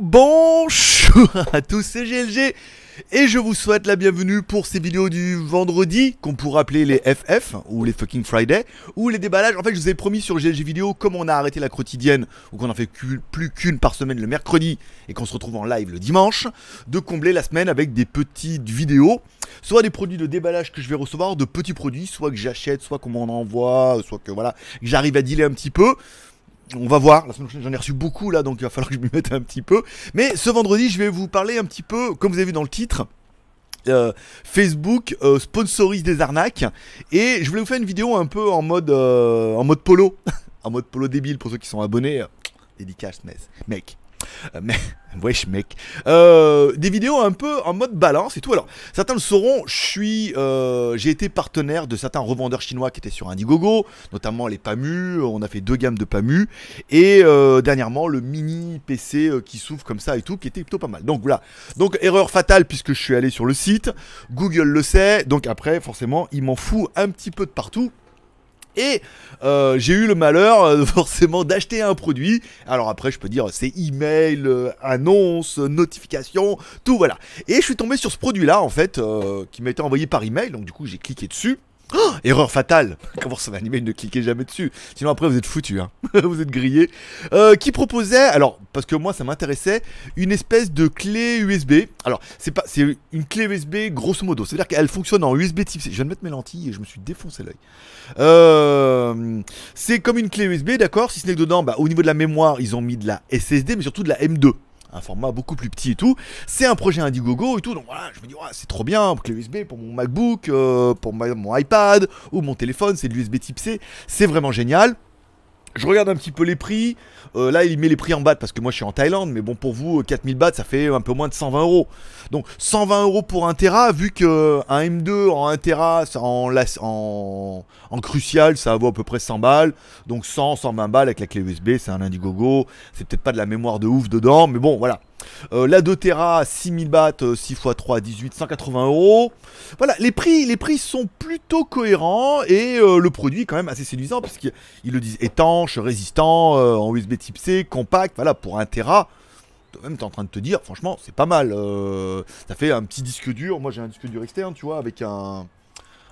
bonjour à tous, c'est GLG et je vous souhaite la bienvenue pour ces vidéos du vendredi qu'on pourrait appeler les FF ou les fucking Friday ou les déballages. En fait, je vous ai promis sur GLG vidéo comme on a arrêté la quotidienne ou qu'on en fait plus qu'une par semaine le mercredi et qu'on se retrouve en live le dimanche de combler la semaine avec des petites vidéos, soit des produits de déballage que je vais recevoir, de petits produits, soit que j'achète, soit qu'on m'en envoie, soit que voilà, j'arrive à dealer un petit peu on va voir, la semaine prochaine j'en ai reçu beaucoup là, donc il va falloir que je m'y mette un petit peu. Mais ce vendredi, je vais vous parler un petit peu, comme vous avez vu dans le titre, euh, Facebook euh, sponsorise des arnaques. Et je voulais vous faire une vidéo un peu en mode, euh, en mode polo. en mode polo débile pour ceux qui sont abonnés. Dédicace, mec. Euh, mais, wesh mec. Euh, des vidéos un peu en mode balance et tout. Alors, certains le sauront, euh, j'ai été partenaire de certains revendeurs chinois qui étaient sur Indiegogo, notamment les PAMU, on a fait deux gammes de PAMU, et dernièrement le mini PC qui s'ouvre comme ça et tout, qui était plutôt pas mal. Donc voilà, donc erreur fatale puisque je suis allé sur le site, Google le sait, donc après forcément il m'en fout un petit peu de partout. Et euh, j'ai eu le malheur euh, forcément d'acheter un produit. Alors après, je peux dire c'est email, euh, annonce, notification, tout voilà. Et je suis tombé sur ce produit là en fait qui m'a été envoyé par email. Donc du coup, j'ai cliqué dessus. Oh, erreur fatale Comment ça animé, ne cliquez jamais dessus. Sinon après vous êtes foutu, hein. vous êtes grillé. Euh, qui proposait, alors parce que moi ça m'intéressait, une espèce de clé USB. Alors c'est pas, c'est une clé USB grosso modo. C'est-à-dire qu'elle fonctionne en USB type C. Je viens de mettre mes lentilles et je me suis défoncé l'œil. Euh, c'est comme une clé USB, d'accord. Si ce n'est que dedans, bah, au niveau de la mémoire, ils ont mis de la SSD, mais surtout de la M2 un format beaucoup plus petit et tout. C'est un projet Indiegogo et tout, donc voilà, je me dis, c'est trop bien, pour clé USB, pour mon MacBook, euh, pour mon iPad ou mon téléphone, c'est de l'USB type C, c'est vraiment génial. Je regarde un petit peu les prix. Euh, là, il met les prix en baht parce que moi je suis en Thaïlande. Mais bon, pour vous, 4000 euh, bahts, ça fait un peu moins de 120 euros. Donc 120 euros pour 1 Tera, vu que euh, un M2 en 1 Tera, en, en, en crucial, ça vaut à peu près 100 balles. Donc 100, 120 balles avec la clé USB, c'est un Indiegogo. C'est peut-être pas de la mémoire de ouf dedans, mais bon, voilà. Euh, la 2 Tera, 6000 bahts, 6 x 3, 18, 180 euros. Voilà, les prix, les prix sont plutôt cohérents et euh, le produit quand même assez séduisant puisqu'ils le disent étanche, résistant, euh, en USB type C, compact. Voilà, pour 1 Tera, même es en train de te dire, franchement, c'est pas mal. ça fait un petit disque dur. Moi, j'ai un disque dur externe, tu vois, avec un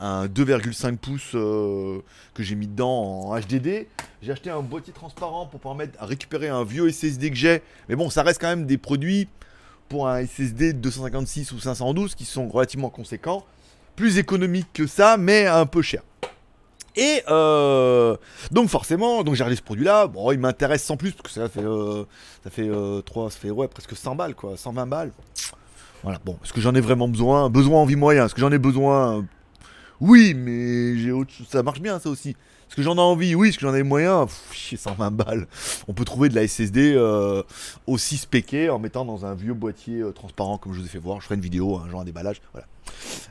2,5 pouces euh, que j'ai mis dedans en HDD. J'ai acheté un boîtier transparent pour permettre à récupérer un vieux SSD que j'ai. Mais bon, ça reste quand même des produits pour un SSD de 256 ou 512 qui sont relativement conséquents. Plus économiques que ça, mais un peu cher. Et euh, donc forcément, donc j'ai regardé ce produit-là. Bon, il m'intéresse sans plus parce que ça fait euh, ça fait 3, ça fait ouais presque 100 balles quoi, 120 balles. Voilà, bon, est-ce que j'en ai vraiment besoin Besoin en vie moyenne est-ce que j'en ai besoin oui, mais j'ai autre... ça marche bien ça aussi. Est-ce que j'en ai envie Oui, est-ce que j'en ai moyen moyens 120 balles. On peut trouver de la SSD euh, aussi spéquée en mettant dans un vieux boîtier euh, transparent comme je vous ai fait voir. Je ferai une vidéo, un hein, genre un déballage. Voilà.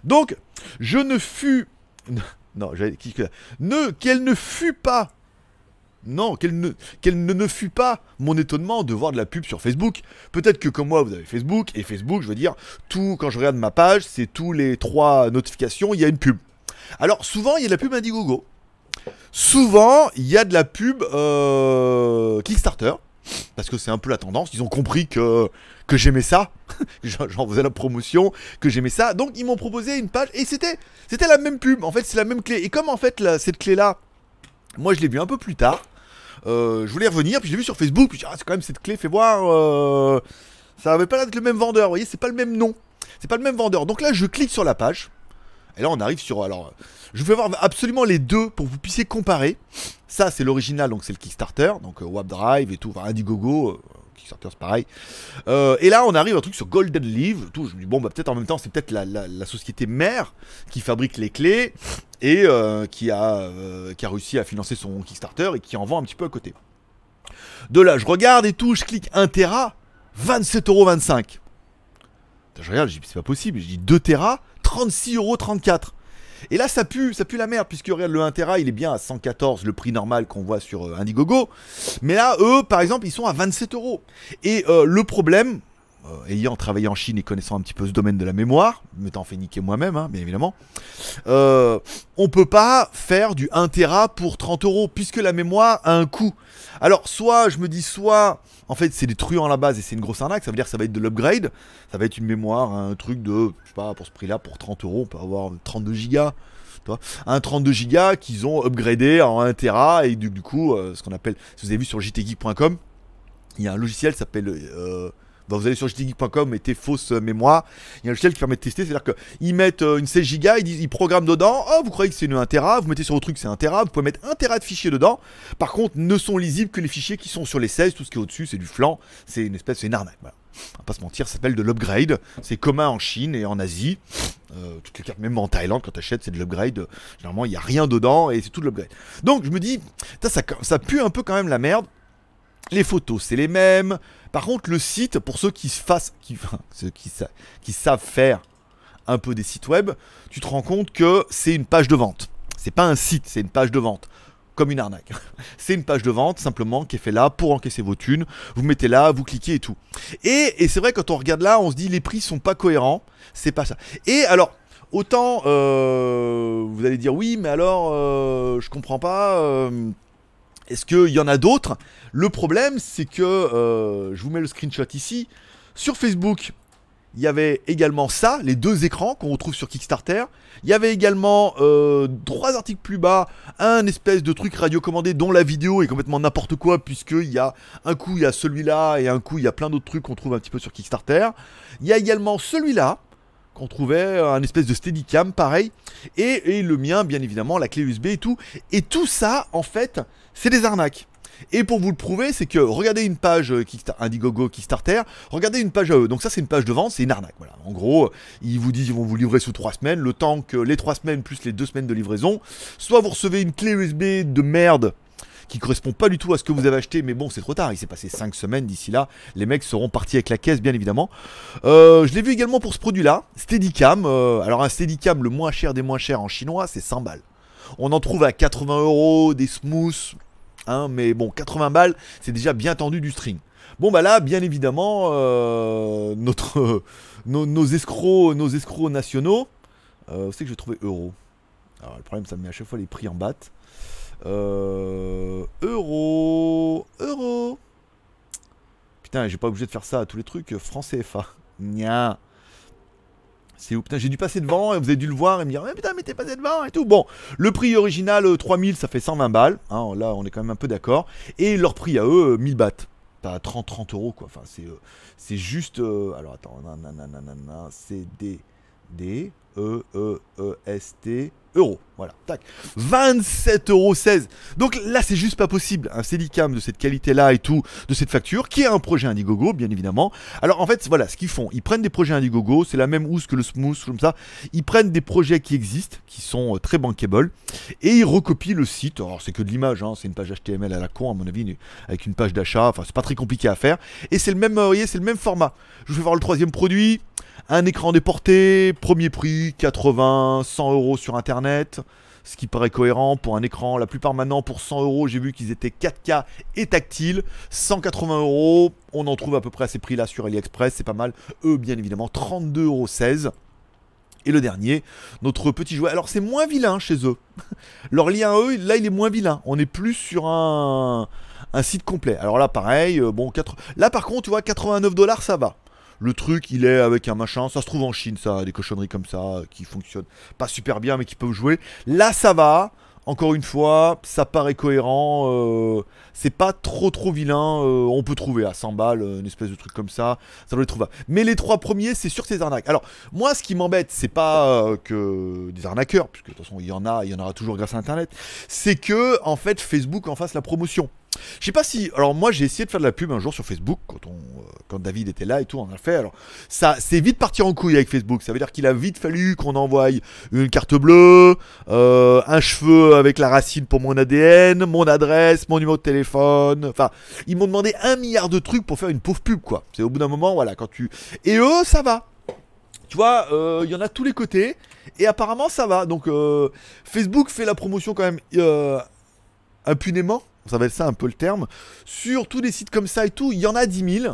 Donc, je ne fus... Non, qui Ne, qu'elle ne fut pas non, qu'elle ne, qu'elle ne, ne fut pas mon étonnement de voir de la pub sur Facebook. Peut-être que comme moi, vous avez Facebook, et Facebook, je veux dire, tout, quand je regarde ma page, c'est tous les trois notifications, il y a une pub. Alors souvent, il y a de la pub Indiegogo. Souvent, il y a de la pub euh, Kickstarter. Parce que c'est un peu la tendance. Ils ont compris que, que j'aimais ça. J'en faisais la promotion, que j'aimais ça. Donc ils m'ont proposé une page. Et c'était c'était la même pub. En fait, c'est la même clé. Et comme en fait, cette clé-là, moi je l'ai vue un peu plus tard. Euh, je voulais revenir, puis j'ai vu sur Facebook, puis ah, c'est quand même cette clé, fais voir, euh, ça avait pas l'air d'être le même vendeur, vous voyez, c'est pas le même nom, c'est pas le même vendeur. Donc là, je clique sur la page, et là, on arrive sur. Alors, je vais voir absolument les deux pour que vous puissiez comparer. Ça, c'est l'original, donc c'est le Kickstarter, donc euh, Drive et tout, enfin, Indiegogo. Euh, Kickstarter, c'est pareil. Euh, et là, on arrive à un truc sur Golden Leaf. Tout, je me dis, bon, bah, peut-être en même temps, c'est peut-être la, société mère qui fabrique les clés et qui, a, réussi à financer son Kickstarter et qui en vend un petit peu à côté. De là, je regarde et tout, je clique 1 Tera, 27,25€. Je regarde, je dis, c'est pas possible. Je dis 2 Tera, 36,34€. Et là, ça pue, ça pue la merde, puisque le 1 il est bien à 114, le prix normal qu'on voit sur euh, Indiegogo. Mais là, eux, par exemple, ils sont à 27 euros. Et euh, le problème, euh, ayant travaillé en Chine et connaissant un petit peu ce domaine de la mémoire, mettant t'en fait niquer moi-même, hein, bien évidemment, on euh, on peut pas faire du 1 Tera pour 30 euros, puisque la mémoire a un coût. Alors, soit, je me dis, soit, en fait, c'est des truands en la base et c'est une grosse arnaque, ça veut dire que ça va être de l'upgrade, ça va être une mémoire, un truc de, je sais pas, pour ce prix-là, pour 30 euros, on peut avoir 32 gigas, un 32 Go qu'ils ont upgradé en 1 Tera et du, du coup, euh, ce qu'on appelle, si vous avez vu sur jtgeek.com, il y a un logiciel qui s'appelle bah, vous allez sur jtgeek.com, mettez fausse euh, mémoire. Il y a un logiciel qui permet de tester, c'est-à-dire qu'ils mettent euh, une 16 Go, ils, disent, ils programment dedans. Oh, vous croyez que c'est une 1 Tera, vous mettez sur vos truc, c'est un Tera, vous pouvez mettre 1 Tera de fichiers dedans. Par contre, ne sont lisibles que les fichiers qui sont sur les 16, tout ce qui est au-dessus, c'est du flanc. c'est une espèce, c'est une arnaque. Voilà. On va pas se mentir, ça s'appelle de l'upgrade. C'est commun en Chine et en Asie. Euh, toutes les cartes, même en Thaïlande, quand tu achètes, c'est de l'upgrade. Généralement, il n'y a rien dedans et c'est tout de l'upgrade. Donc, je me dis, ça pue un peu quand même la merde. Les photos, c'est les mêmes. Par contre, le site, pour ceux qui, fassent, qui, qui, savent faire un peu des sites web, tu te rends compte que c'est une page de vente. C'est pas un site, c'est une page de vente. Comme une arnaque. c'est une page de vente simplement qui est fait là pour encaisser vos thunes. Vous mettez là, vous cliquez et tout. Et, c'est vrai, quand on regarde là, on se dit les prix sont pas cohérents. C'est pas ça. Et alors, autant euh, vous allez dire oui, mais alors euh, je comprends pas. Euh, est-ce qu'il y en a d'autres Le problème, c'est que, euh, je vous mets le screenshot ici, sur Facebook, il y avait également ça, les deux écrans qu'on retrouve sur Kickstarter. Il y avait également euh, trois articles plus bas, un espèce de truc radiocommandé dont la vidéo est complètement n'importe quoi, puisqu'il y a un coup, il y a celui-là, et un coup, il y a plein d'autres trucs qu'on trouve un petit peu sur Kickstarter. Il y a également celui-là, qu'on trouvait, un espèce de Steadicam, pareil, et, le mien, bien évidemment, la clé USB et tout. Et tout ça, en fait, c'est des arnaques. Et pour vous le prouver, c'est que regardez une page euh, go qui Kickstarter, regardez une page euh, Donc ça, c'est une page de vente, c'est une arnaque. Voilà. En gros, euh, ils vous disent ils vont vous livrer sous trois semaines, le temps que les trois semaines plus les deux semaines de livraison, soit vous recevez une clé USB de merde qui correspond pas du tout à ce que vous avez acheté, mais bon, c'est trop tard, il s'est passé 5 semaines d'ici là, les mecs seront partis avec la caisse, bien évidemment. Euh, je l'ai vu également pour ce produit-là, Steadicam, euh, alors un Steadicam le moins cher des moins chers en chinois, c'est 100 balles. On en trouve à 80 euros, des smooths, hein, mais bon, 80 balles, c'est déjà bien tendu du string. Bon bah là, bien évidemment, euh, notre, nos, escrocs, nos escrocs nationaux, euh, vous que je vais trouver euros. Alors le problème, ça me met à chaque fois les prix en batte. Euh, euro. Euro. Putain, j'ai pas obligé de faire ça à tous les trucs. Euh, français, CFA. C'est où Putain, j'ai dû passer devant et vous avez dû le voir et me dire Mais putain, mais t'es passé devant et tout. Bon, le prix original 3000, euh, ça fait 120 balles. Hein, là, on est quand même un peu d'accord. Et leur prix à eux, 1000 euh, bahts. T'as 30, 30 euros quoi. Enfin, c'est c'est juste. alors attends, nanana, c'est D. D. E. E. E. S. T. Voilà, tac. 27,16 Donc là, c'est juste pas possible. Un Steadicam de cette qualité-là et tout, de cette facture, qui est un projet Indiegogo, bien évidemment. Alors en fait, voilà, ce qu'ils font, ils prennent des projets Indiegogo, c'est la même housse que le Smooth, comme ça. Ils prennent des projets qui existent, qui sont euh, très bankable, et ils recopient le site. Alors c'est que de l'image, hein, c'est une page HTML à la con, à mon avis, avec une page d'achat. Enfin, c'est pas très compliqué à faire. Et c'est le même, euh, c'est le même format. Je vais voir le troisième produit. Un écran déporté, premier prix, 80, 100 euros sur internet. Ce qui paraît cohérent pour un écran. La plupart maintenant, pour 100 euros, j'ai vu qu'ils étaient 4K et tactile, 180 euros, on en trouve à peu près à ces prix-là sur AliExpress. C'est pas mal. Eux, bien évidemment, 32,16 euros Et le dernier, notre petit jouet. Alors c'est moins vilain chez eux. Leur lien à eux, là il est moins vilain. On est plus sur un, un site complet. Alors là pareil, euh, bon 4... Là par contre, tu vois, 89 dollars ça va le truc, il est avec un machin. Ça se trouve en Chine, ça, des cochonneries comme ça, euh, qui fonctionnent pas super bien, mais qui peuvent jouer. Là, ça va. Encore une fois, ça paraît cohérent. Euh, c'est pas trop trop vilain. Euh, on peut trouver à 100 balles une espèce de truc comme ça. Ça doit les trouver. Mais les trois premiers, c'est sur ces arnaques. Alors, moi, ce qui m'embête, c'est pas que des arnaqueurs, puisque de toute façon, il y en a, il y en aura toujours grâce à Internet. C'est que, en fait, Facebook en fasse la promotion. Je sais pas si. Alors, moi, j'ai essayé de faire de la pub un jour sur Facebook quand, on, euh, quand David était là et tout, on a fait. Alors, ça, c'est vite parti en couille avec Facebook. Ça veut dire qu'il a vite fallu qu'on envoie une carte bleue, euh, un cheveu avec la racine pour mon ADN, mon adresse, mon numéro de téléphone. Enfin, ils m'ont demandé un milliard de trucs pour faire une pauvre pub, quoi. C'est au bout d'un moment, voilà, quand tu. Et eux, ça va. Tu vois, euh, il y en a tous les côtés. Et apparemment, ça va. Donc, Facebook fait la promotion quand même impunément ça va ça un peu le terme, sur tous les sites comme ça et tout, il y en a 10 000.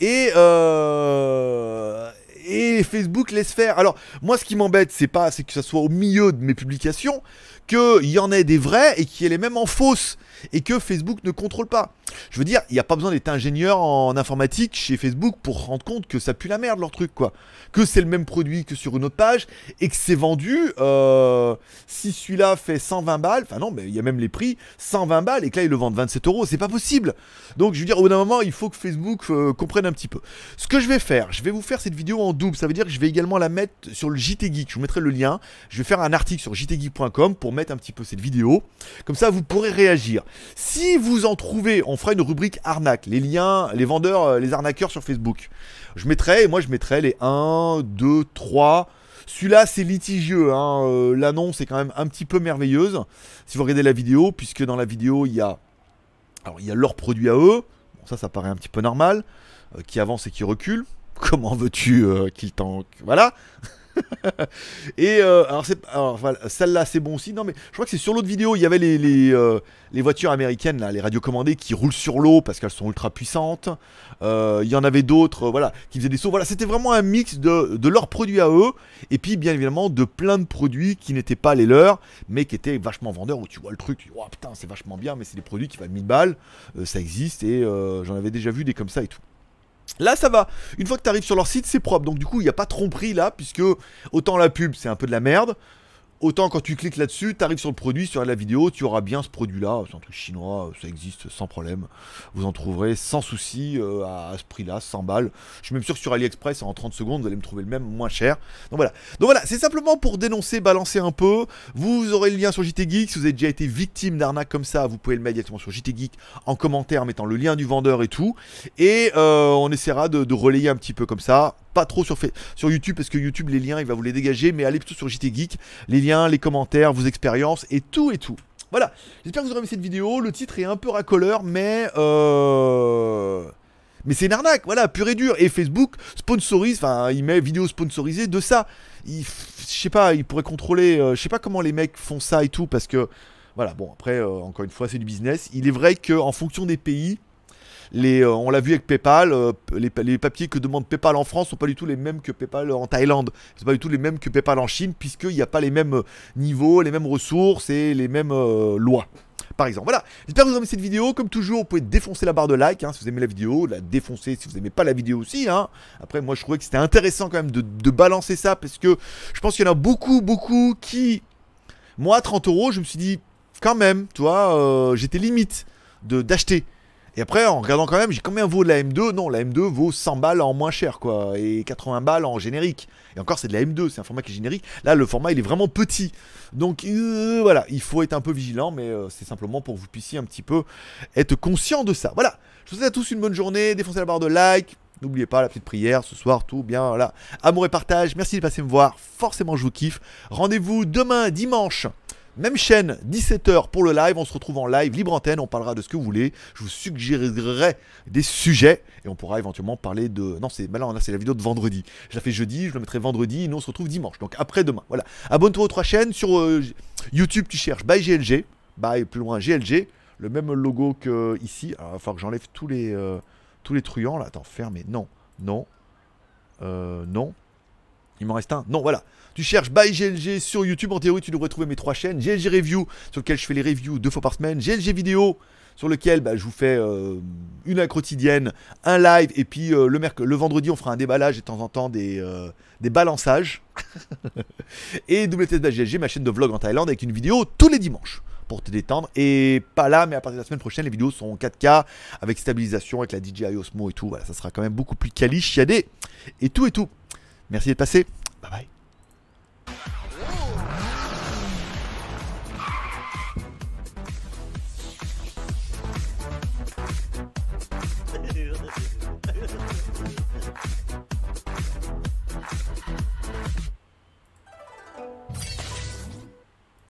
Et, euh, et Facebook laisse faire. Alors, moi, ce qui m'embête, c'est pas c'est que ça soit au milieu de mes publications, qu'il y en ait des vrais et qu'il y ait les mêmes en fausse, et que Facebook ne contrôle pas. Je veux dire, il n'y a pas besoin d'être ingénieur en informatique chez Facebook pour rendre compte que ça pue la merde leur truc, quoi. Que c'est le même produit que sur une autre page et que c'est vendu. Euh, si celui-là fait 120 balles, enfin non, mais il y a même les prix, 120 balles et que là ils le vendent 27 euros, c'est pas possible. Donc je veux dire, au bout d'un moment, il faut que Facebook euh, comprenne un petit peu. Ce que je vais faire, je vais vous faire cette vidéo en double. Ça veut dire que je vais également la mettre sur le JT Je vous mettrai le lien. Je vais faire un article sur jtgeek.com pour mettre un petit peu cette vidéo. Comme ça, vous pourrez réagir. Si vous en trouvez en une rubrique arnaque, les liens, les vendeurs, euh, les arnaqueurs sur Facebook. Je mettrai, moi je mettrai les 1, 2, 3. Celui-là, c'est litigieux. Hein. Euh, l'annonce est quand même un petit peu merveilleuse. Si vous regardez la vidéo, puisque dans la vidéo, il y a, alors, il y a leurs produits à eux. ça, ça paraît un petit peu normal. Euh, qui avance et qui recule. Comment veux-tu qu'il qu'ils t'en. Voilà et euh, alors, celle-là c'est bon aussi. Non mais je crois que c'est sur l'autre vidéo, il y avait les, euh, voitures américaines, les radiocommandées qui roulent sur l'eau parce qu'elles sont ultra puissantes. Euh, il y en avait d'autres voilà, qui faisaient des sauts. Voilà, c'était vraiment un mix de, de, leurs produits à eux et puis bien évidemment de plein de produits qui n'étaient pas les leurs mais qui étaient vachement vendeurs où tu vois le truc, tu dis, oh, putain c'est vachement bien mais c'est des produits qui valent 1000 balles, ça existe et j'en avais déjà vu des comme ça et tout. Là ça va, une fois que tu arrives sur leur site c'est propre, donc du coup il n'y a pas de tromperie là, puisque autant la pub c'est un peu de la merde, Autant quand tu cliques là-dessus, tu arrives sur le produit, sur la vidéo, tu auras bien ce produit-là. C'est un truc chinois, ça existe sans problème. Vous en trouverez sans souci euh, à, ce prix-là, 100 balles. Je suis même sûr que sur AliExpress, en 30 secondes, vous allez me trouver le même moins cher. Donc voilà. Donc voilà, c'est simplement pour dénoncer, balancer un peu. Vous aurez le lien sur JT Geek. Si vous avez déjà été victime d'arnaque comme ça, vous pouvez le mettre directement sur JT Geek en commentaire, mettant le lien du vendeur et tout. Et euh, on essaiera de relayer un petit peu comme ça pas trop sur, sur YouTube parce que YouTube, les liens, il va vous les dégager. Mais allez plutôt sur JT Geek, les liens, les commentaires, vos expériences et tout et tout. Voilà, j'espère que vous aurez aimé cette vidéo. Le titre est un peu racoleur, mais. Euh, mais c'est une arnaque, voilà, pur et dur. Et Facebook sponsorise, enfin, il met vidéo sponsorisée de ça. Je sais pas, il pourrait contrôler, euh, je sais pas comment les mecs font ça et tout, parce que, voilà, bon, après, euh, encore une fois, c'est du business. Il est vrai qu'en fonction des pays, euh, on l'a vu avec PayPal, euh, les, papiers que demande PayPal en France sont pas du tout les mêmes que PayPal en Thaïlande, c'est pas du tout les mêmes que PayPal en Chine, puisqu'il n'y a pas les mêmes euh, niveaux, les mêmes ressources et les mêmes lois par exemple. Voilà, j'espère que vous avez aimé cette vidéo. Comme toujours, vous pouvez défoncer la barre de like hein, si vous aimez la vidéo, la défoncer si vous n'aimez pas la vidéo aussi. Hein. Après, moi, je trouvais que c'était intéressant quand même de, balancer ça parce que je pense qu'il y en a beaucoup, beaucoup qui, moi, 30 euros, je me suis dit, quand même, toi, j'étais limite de d'acheter. Et après, en regardant quand même, j'ai combien vaut de la M2 Non, la M2 vaut 100 balles en moins cher, quoi, et 80 balles en générique. Et encore, c'est de la M2, c'est un format qui est générique. Là, le format, il est vraiment petit. Donc, euh, voilà, il faut être un peu vigilant, mais euh, c'est simplement pour que vous puissiez un petit peu être conscient de ça. Voilà, je vous souhaite à tous une bonne journée, défoncez la barre de like, N'oubliez pas la petite prière ce soir, tout bien Voilà. Amour et partage, merci de passer me voir, forcément je vous kiffe. Rendez-vous demain dimanche même chaîne, 17h pour le live. On se retrouve en live, libre antenne. On parlera de ce que vous voulez. Je vous suggérerai des sujets et on pourra éventuellement parler de. Non, c'est bah là, c'est la vidéo de vendredi. Je la fais jeudi, je le mettrai vendredi. Et nous, on se retrouve dimanche. Donc après-demain. Voilà. Abonne-toi aux trois chaînes. Sur euh, YouTube, tu cherches by GLG. By plus loin, GLG. Le même logo que ici. Alors, il va falloir que j'enlève tous les, euh, tous les truands là. Attends, fermez. Non, non, euh, non. Il m'en reste un Non, voilà. Tu cherches By GLG sur YouTube. En théorie, tu devrais trouver mes trois chaînes. GLG Review, sur lequel je fais les reviews deux fois par semaine. GLG Vidéo, sur lequel bah, je vous fais euh, une quotidienne, un live, et puis euh, le, le vendredi, on fera un déballage et de temps en temps des, euh, des balançages. et WTS ma chaîne de vlog en Thaïlande, avec une vidéo tous les dimanches pour te détendre. Et pas là, mais à partir de la semaine prochaine, les vidéos sont en 4K avec stabilisation, avec la DJI Osmo et tout. Voilà, ça sera quand même beaucoup plus quali, chiadé et tout et tout. Merci d'être passé. Bye bye.